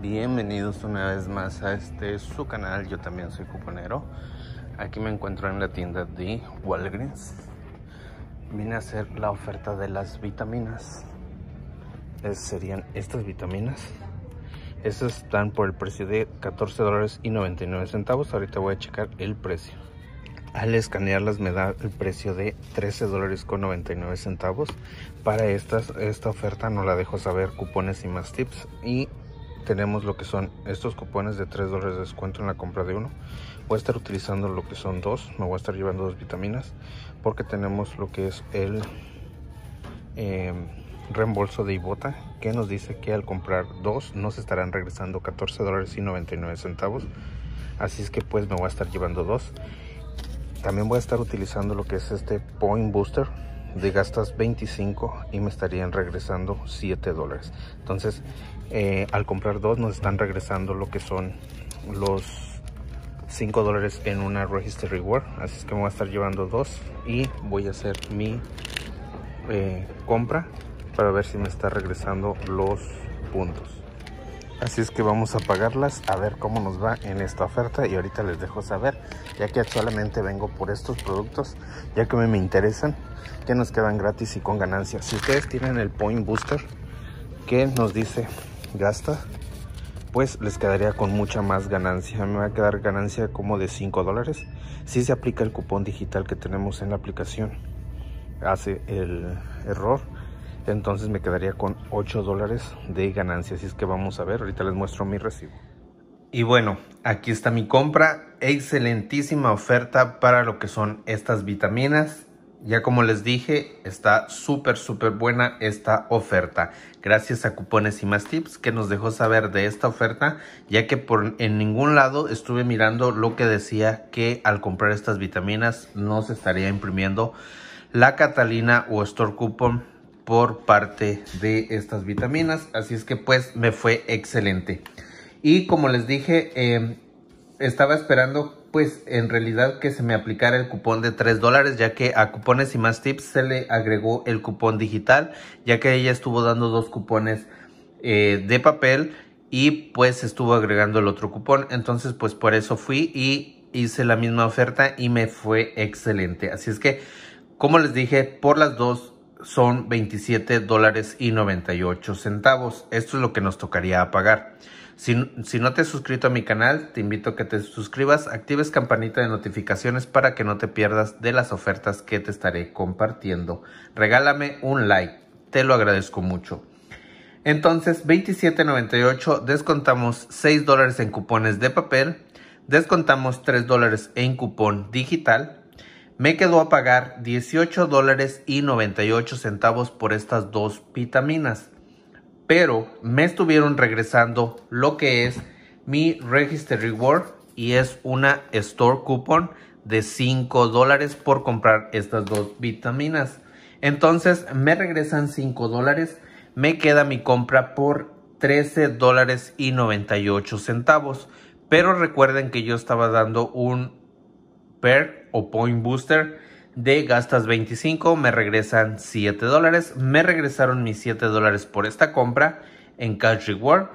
Bienvenidos una vez más a este su canal. Yo también soy cuponero. Aquí me encuentro en la tienda de Walgreens. Vine a hacer la oferta de las vitaminas. Es, serían estas vitaminas. Estas están por el precio de $14.99 dólares y centavos. Ahorita voy a checar el precio. Al escanearlas me da el precio de $13.99 dólares centavos. Para estas, esta oferta no la dejo saber cupones y más tips. Y tenemos lo que son estos cupones de 3 dólares de descuento en la compra de uno. Voy a estar utilizando lo que son dos, me voy a estar llevando dos vitaminas porque tenemos lo que es el em, reembolso de Ibota que nos dice que al comprar dos nos estarán regresando 14 dólares y 99 centavos. Así es que pues me voy a estar llevando dos. También voy a estar utilizando lo que es este Point Booster de gastas 25 y me estarían regresando 7 dólares entonces eh, al comprar dos nos están regresando lo que son los 5 dólares en una register reward así es que me voy a estar llevando dos y voy a hacer mi eh, compra para ver si me está regresando los puntos así es que vamos a pagarlas a ver cómo nos va en esta oferta y ahorita les dejo saber ya que actualmente vengo por estos productos ya que me interesan que nos quedan gratis y con ganancias si ustedes tienen el point booster que nos dice gasta, pues les quedaría con mucha más ganancia. Me va a quedar ganancia como de 5 dólares si se aplica el cupón digital que tenemos en la aplicación. Hace el error, entonces me quedaría con 8 dólares de ganancia. Así es que vamos a ver, ahorita les muestro mi recibo. Y bueno, aquí está mi compra. Excelentísima oferta para lo que son estas vitaminas ya como les dije, está súper, súper buena esta oferta. Gracias a Cupones y Más Tips que nos dejó saber de esta oferta, ya que por, en ningún lado estuve mirando lo que decía que al comprar estas vitaminas no se estaría imprimiendo la Catalina o Store Coupon por parte de estas vitaminas. Así es que pues me fue excelente. Y como les dije, eh, estaba esperando pues en realidad que se me aplicara el cupón de 3 dólares, ya que a cupones y más tips se le agregó el cupón digital, ya que ella estuvo dando dos cupones eh, de papel y pues estuvo agregando el otro cupón. Entonces pues por eso fui y hice la misma oferta y me fue excelente. Así es que, como les dije, por las dos son 27 dólares y 98 centavos. Esto es lo que nos tocaría pagar. Si, no te has suscrito a mi canal, te invito a que te suscribas, actives campanita de notificaciones para que no te pierdas de las ofertas que te estaré compartiendo. Regálame un like, te lo agradezco mucho. Entonces, 27.98, descontamos 6 dólares en cupones de papel, descontamos 3 dólares en cupón digital. Me quedó a pagar $18.98 dólares por estas dos vitaminas pero me estuvieron regresando lo que es mi Register Reward y es una Store Coupon de 5 dólares por comprar estas dos vitaminas. Entonces me regresan 5 dólares, me queda mi compra por 13 dólares y 98 centavos. Pero recuerden que yo estaba dando un Per o point booster de gastas 25, me regresan 7 dólares, me regresaron mis 7 dólares por esta compra en Cash Reward.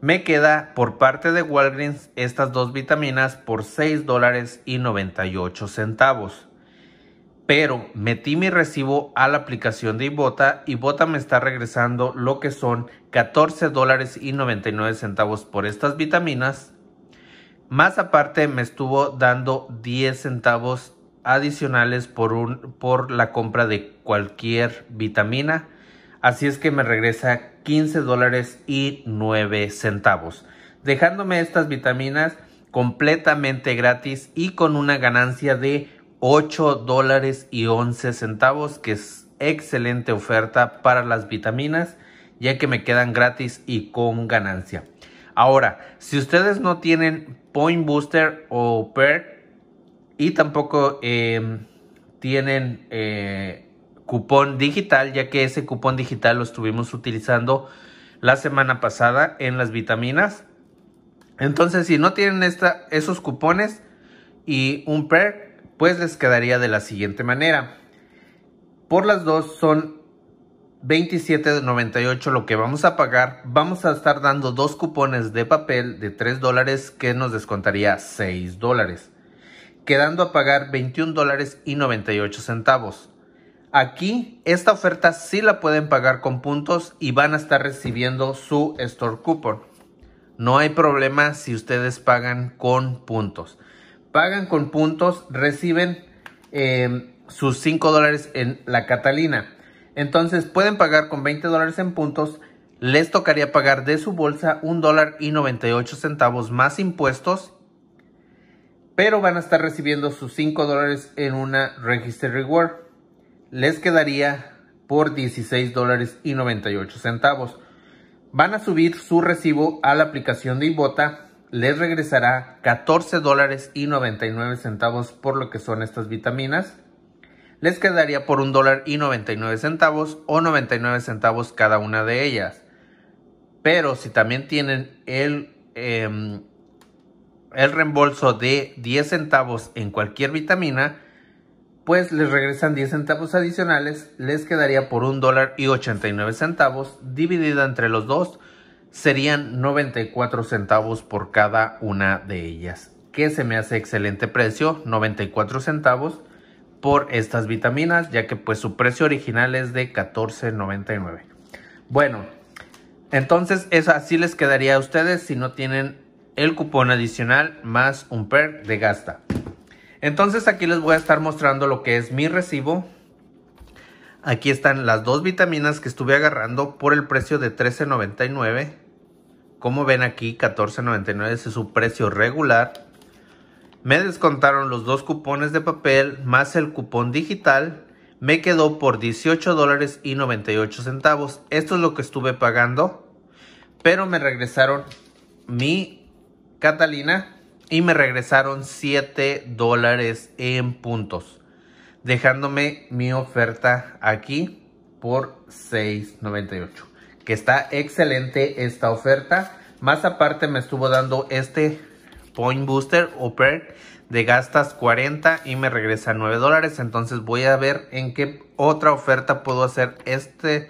Me queda por parte de Walgreens estas dos vitaminas por 6 dólares y 98 centavos. Pero metí mi recibo a la aplicación de Ibota. Ibota me está regresando lo que son 14 dólares y 99 centavos por estas vitaminas. Más aparte me estuvo dando 10 centavos adicionales por, un, por la compra de cualquier vitamina. Así es que me regresa 15 dólares y 9 centavos. Dejándome estas vitaminas completamente gratis y con una ganancia de 8 dólares y 11 centavos, que es excelente oferta para las vitaminas, ya que me quedan gratis y con ganancia. Ahora, si ustedes no tienen Point Booster o Perk, y tampoco em, tienen eh, cupón digital, ya que ese cupón digital lo estuvimos utilizando la semana pasada en las vitaminas. Entonces, si no tienen esos cupones y un PER, pues les quedaría de la siguiente manera. Por las dos son 27.98 lo que vamos a pagar. Vamos a estar dando dos cupones de papel de 3 dólares que nos descontaría 6 dólares quedando a pagar $21.98. dólares y centavos. Aquí, esta oferta sí la pueden pagar con puntos y van a estar recibiendo su store coupon. No hay problema si ustedes pagan con puntos. Pagan con puntos, reciben em, sus 5 dólares en la Catalina. Entonces pueden pagar con 20 dólares en puntos. Les tocaría pagar de su bolsa $1.98 dólar y 98 centavos más impuestos pero van a estar recibiendo sus 5 dólares en una Register Reward. Les quedaría por 16 dólares y 98 centavos. Van a subir su recibo a la aplicación de Ibota. Les regresará 14 dólares y 99 centavos por lo que son estas vitaminas. Les quedaría por $1.99 dólar y 99 centavos o 99 centavos cada una de ellas. Pero si también tienen el... Em, el reembolso de 10 centavos en cualquier vitamina, pues les regresan 10 centavos adicionales, les quedaría por un dólar y 89 centavos, Dividida entre los dos, serían 94 centavos por cada una de ellas, que se me hace excelente precio, 94 centavos por estas vitaminas, ya que pues su precio original es de 14.99. Bueno, entonces eso así les quedaría a ustedes si no tienen el cupón adicional más un PER de gasta. Entonces aquí les voy a estar mostrando lo que es mi recibo. Aquí están las dos vitaminas que estuve agarrando por el precio de $13.99. Como ven aquí, $14.99 es su precio regular. Me descontaron los dos cupones de papel más el cupón digital. Me quedó por $18.98. Esto es lo que estuve pagando. Pero me regresaron mi Catalina y me regresaron 7 dólares en puntos, dejándome mi oferta aquí por 6.98, que está excelente esta oferta. Más aparte me estuvo dando este Point Booster o perk de gastas 40 y me regresa 9 dólares. Entonces voy a ver en qué otra oferta puedo hacer este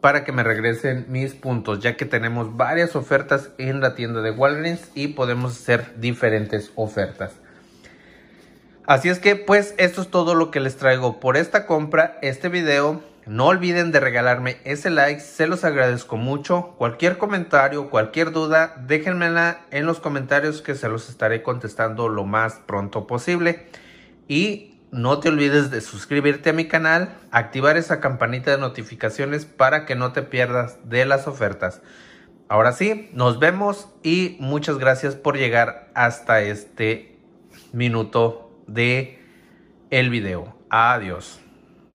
para que me regresen mis puntos, ya que tenemos varias ofertas en la tienda de Walgreens y podemos hacer diferentes ofertas. Así es que pues esto es todo lo que les traigo por esta compra, este video. No olviden de regalarme ese like, se los agradezco mucho. Cualquier comentario, cualquier duda, déjenmela en los comentarios que se los estaré contestando lo más pronto posible. Y no te olvides de suscribirte a mi canal, activar esa campanita de notificaciones para que no te pierdas de las ofertas. Ahora sí, nos vemos y muchas gracias por llegar hasta este minuto de el video. Adiós.